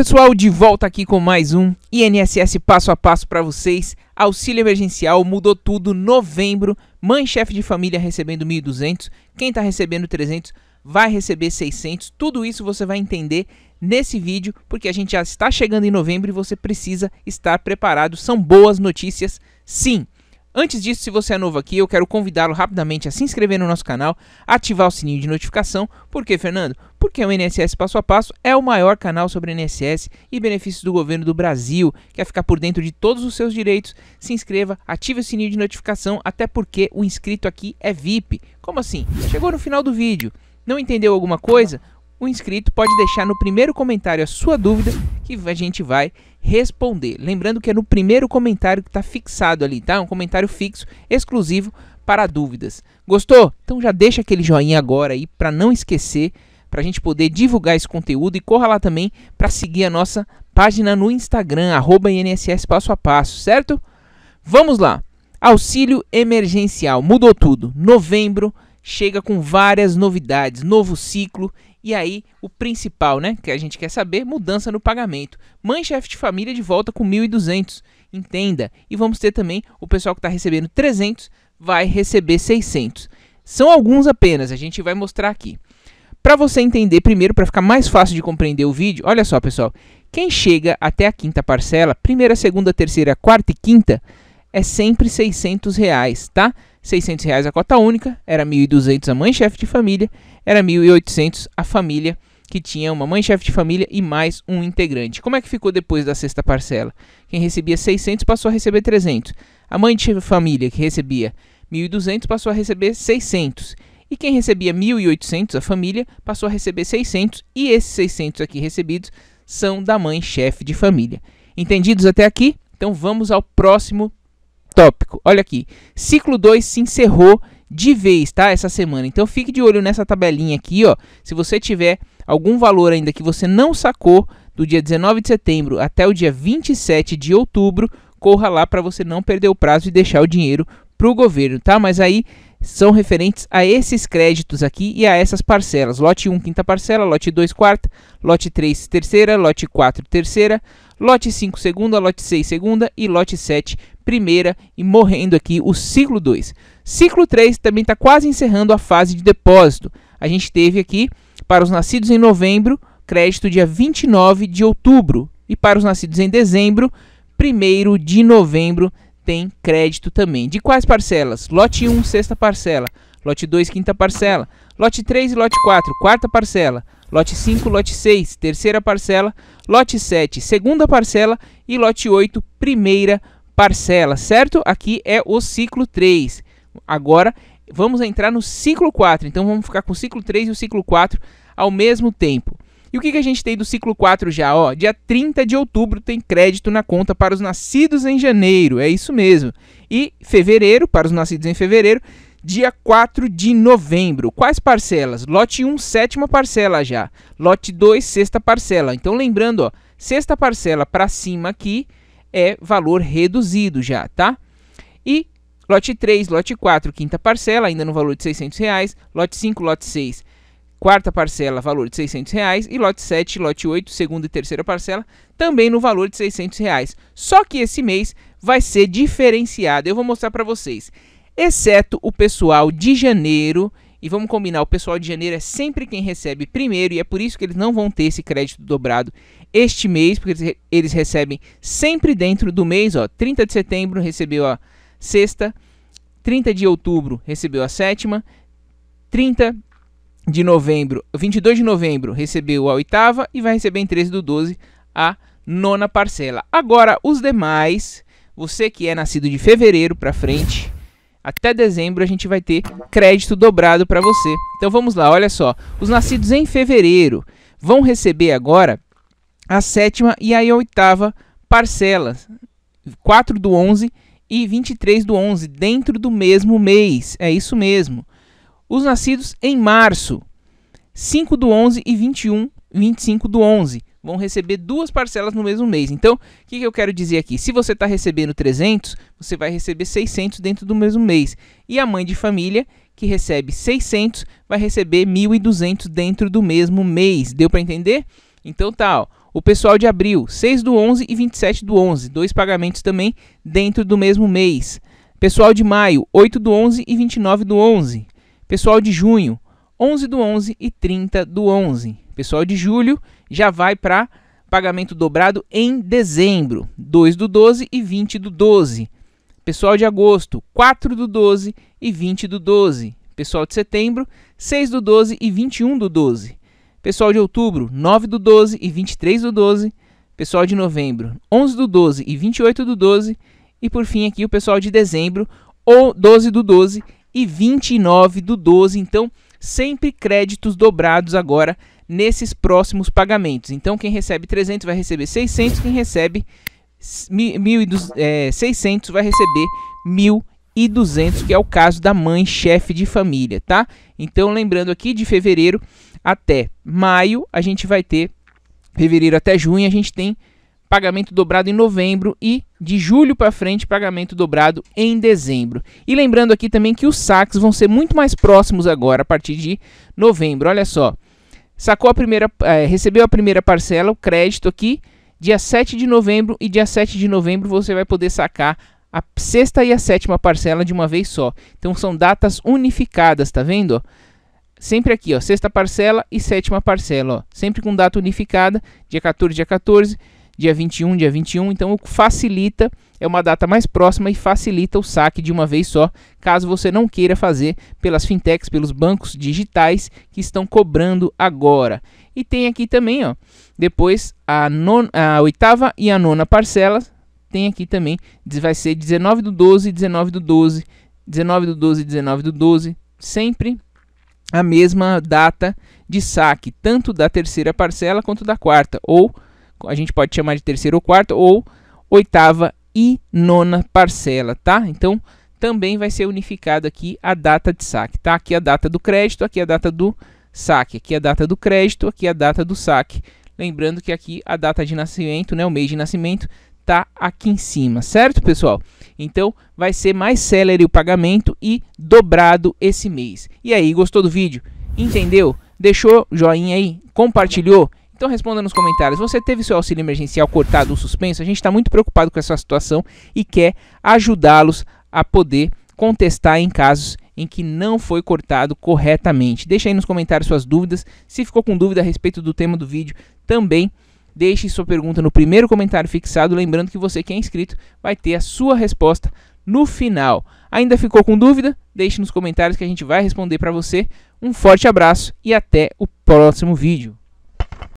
pessoal, de volta aqui com mais um INSS passo a passo para vocês. Auxílio emergencial mudou tudo novembro. Mãe chefe de família recebendo 1.200, quem está recebendo 300 vai receber 600. Tudo isso você vai entender nesse vídeo, porque a gente já está chegando em novembro e você precisa estar preparado. São boas notícias, sim. Antes disso, se você é novo aqui, eu quero convidá-lo rapidamente a se inscrever no nosso canal, ativar o sininho de notificação. Por quê, Fernando? Porque o INSS Passo a Passo é o maior canal sobre INSS e benefícios do governo do Brasil. Quer ficar por dentro de todos os seus direitos? Se inscreva, ative o sininho de notificação, até porque o inscrito aqui é VIP. Como assim? Chegou no final do vídeo. Não entendeu alguma coisa? o inscrito pode deixar no primeiro comentário a sua dúvida que a gente vai responder. Lembrando que é no primeiro comentário que está fixado ali, tá? Um comentário fixo, exclusivo para dúvidas. Gostou? Então já deixa aquele joinha agora aí para não esquecer, para a gente poder divulgar esse conteúdo e corra lá também para seguir a nossa página no Instagram, arroba INSS Passo a Passo, certo? Vamos lá! Auxílio emergencial, mudou tudo. Novembro chega com várias novidades, novo ciclo e aí o principal, né, que a gente quer saber, mudança no pagamento. Mãe chefe de família de volta com 1.200, entenda. E vamos ter também o pessoal que está recebendo 300 vai receber 600. São alguns apenas, a gente vai mostrar aqui. Para você entender primeiro, para ficar mais fácil de compreender o vídeo, olha só, pessoal. Quem chega até a quinta parcela, primeira, segunda, terceira, quarta e quinta, é sempre 600 reais, tá? 600 reais a cota única, era 1.200 a mãe chefe de família, era 1.800 a família que tinha uma mãe chefe de família e mais um integrante. Como é que ficou depois da sexta parcela? Quem recebia 600 passou a receber 300. A mãe de família que recebia 1.200 passou a receber 600. E quem recebia 1.800, a família, passou a receber 600. E esses 600 aqui recebidos são da mãe chefe de família. Entendidos até aqui? Então vamos ao próximo tópico. Olha aqui, ciclo 2 se encerrou de vez, tá? Essa semana. Então fique de olho nessa tabelinha aqui, ó. Se você tiver algum valor ainda que você não sacou do dia 19 de setembro até o dia 27 de outubro, corra lá para você não perder o prazo e deixar o dinheiro para o governo, tá? Mas aí são referentes a esses créditos aqui e a essas parcelas. Lote 1, quinta parcela, lote 2, quarta, lote 3, terceira, lote 4, terceira, lote 5, segunda, lote 6, segunda e lote 7, primeira e morrendo aqui o ciclo 2. Ciclo 3 também está quase encerrando a fase de depósito. A gente teve aqui, para os nascidos em novembro, crédito dia 29 de outubro e para os nascidos em dezembro, 1 de novembro tem crédito também. De quais parcelas? Lote 1, sexta parcela. Lote 2, quinta parcela. Lote 3 e lote 4, quarta parcela. Lote 5, lote 6, terceira parcela. Lote 7, segunda parcela. E lote 8, primeira parcela, certo? Aqui é o ciclo 3. Agora vamos entrar no ciclo 4. Então vamos ficar com o ciclo 3 e o ciclo 4 ao mesmo tempo. E o que, que a gente tem do ciclo 4 já? Ó, dia 30 de outubro tem crédito na conta para os nascidos em janeiro, é isso mesmo. E fevereiro, para os nascidos em fevereiro, dia 4 de novembro. Quais parcelas? Lote 1, sétima parcela já. Lote 2, sexta parcela. Então lembrando, ó, sexta parcela para cima aqui é valor reduzido já, tá? E lote 3, lote 4, quinta parcela, ainda no valor de 600 reais. Lote 5, lote 6, Quarta parcela, valor de 600 reais. E lote 7, lote 8, segunda e terceira parcela, também no valor de 600 reais. Só que esse mês vai ser diferenciado. Eu vou mostrar para vocês. Exceto o pessoal de janeiro. E vamos combinar, o pessoal de janeiro é sempre quem recebe primeiro. E é por isso que eles não vão ter esse crédito dobrado este mês. Porque eles, recebem sempre dentro do mês. Ó, 30 de setembro recebeu a sexta. 30 de outubro recebeu a sétima. 30 de novembro, 22 de novembro, recebeu a oitava e vai receber em 13 do 12 a nona parcela. Agora, os demais, você que é nascido de fevereiro para frente, até dezembro a gente vai ter crédito dobrado para você. Então vamos lá, olha só. Os nascidos em fevereiro vão receber agora a sétima e a oitava parcelas, 4 do 11 e 23 do 11, dentro do mesmo mês. É isso mesmo. Os nascidos em março 5 do 11 e 21, 25 do 11 vão receber duas parcelas no mesmo mês. Então, o que, que, eu quero dizer aqui? Se você está recebendo 300, você vai receber 600 dentro do mesmo mês. E a mãe de família, que recebe 600, vai receber 1.200 dentro do mesmo mês. Deu para entender? Então tá, ó. o pessoal de abril, 6 do 11 e 27 do 11, dois pagamentos também dentro do mesmo mês. Pessoal de maio, 8 do 11 e 29 do 11. Pessoal de junho, 11 do 11 e 30 do 11. Pessoal de julho já vai para pagamento dobrado em dezembro, 2 do 12 e 20 do 12. Pessoal de agosto, 4 do 12 e 20 do 12. Pessoal de setembro, 6 do 12 e 21 do 12. Pessoal de outubro, 9 do 12 e 23 do 12. Pessoal de novembro, 11 do 12 e 28 do 12. E por fim aqui o pessoal de dezembro, ou 12 do 12 e 29 do 12. Então, sempre créditos dobrados agora nesses próximos pagamentos. Então, quem recebe 300 vai receber 600, quem recebe 600 é, vai receber 1.200, que é o caso da mãe chefe de família, tá? Então, lembrando aqui, de fevereiro até maio, a gente vai ter, fevereiro até junho, a gente tem pagamento dobrado em novembro e de julho para frente pagamento dobrado em dezembro. E lembrando aqui também que os saques vão ser muito mais próximos agora a partir de novembro. Olha só, sacou a primeira, é, recebeu a primeira parcela, o crédito aqui, dia 7 de novembro e dia 7 de novembro você vai poder sacar a sexta e a sétima parcela de uma vez só. Então são datas unificadas, tá vendo? sempre aqui, ó, sexta parcela e sétima parcela, ó, sempre com data unificada, dia 14, dia 14, dia 21, dia 21, então facilita, é uma data mais próxima e facilita o saque de uma vez só, caso você não queira fazer pelas fintechs, pelos bancos digitais que estão cobrando agora. E tem aqui também, ó, depois a, non, a oitava e a nona parcelas, tem aqui também, vai ser 19 do 12, 19 do 12, 19 do 12, 19 do 12, sempre a mesma data de saque, tanto da terceira parcela quanto da quarta, ou a gente pode chamar de terceira ou quarta, ou oitava e nona parcela, tá? Então, também vai ser unificado aqui a data de saque, tá? Aqui a data do crédito, aqui a data do saque, aqui a data do crédito, aqui a data do saque. Lembrando que aqui a data de nascimento, né, o mês de nascimento, tá aqui em cima, certo, pessoal? Então, vai ser mais célere o pagamento e dobrado esse mês. E aí, gostou do vídeo? Entendeu? Deixou joinha aí? Compartilhou? Então responda nos comentários, você teve seu auxílio emergencial cortado ou suspenso? A gente está muito preocupado com essa situação e quer ajudá-los a poder contestar em casos em que não foi cortado corretamente. Deixe aí nos comentários suas dúvidas. Se ficou com dúvida a respeito do tema do vídeo, também deixe sua pergunta no primeiro comentário fixado. Lembrando que você que é inscrito vai ter a sua resposta no final. Ainda ficou com dúvida? Deixe nos comentários que a gente vai responder para você. Um forte abraço e até o próximo vídeo.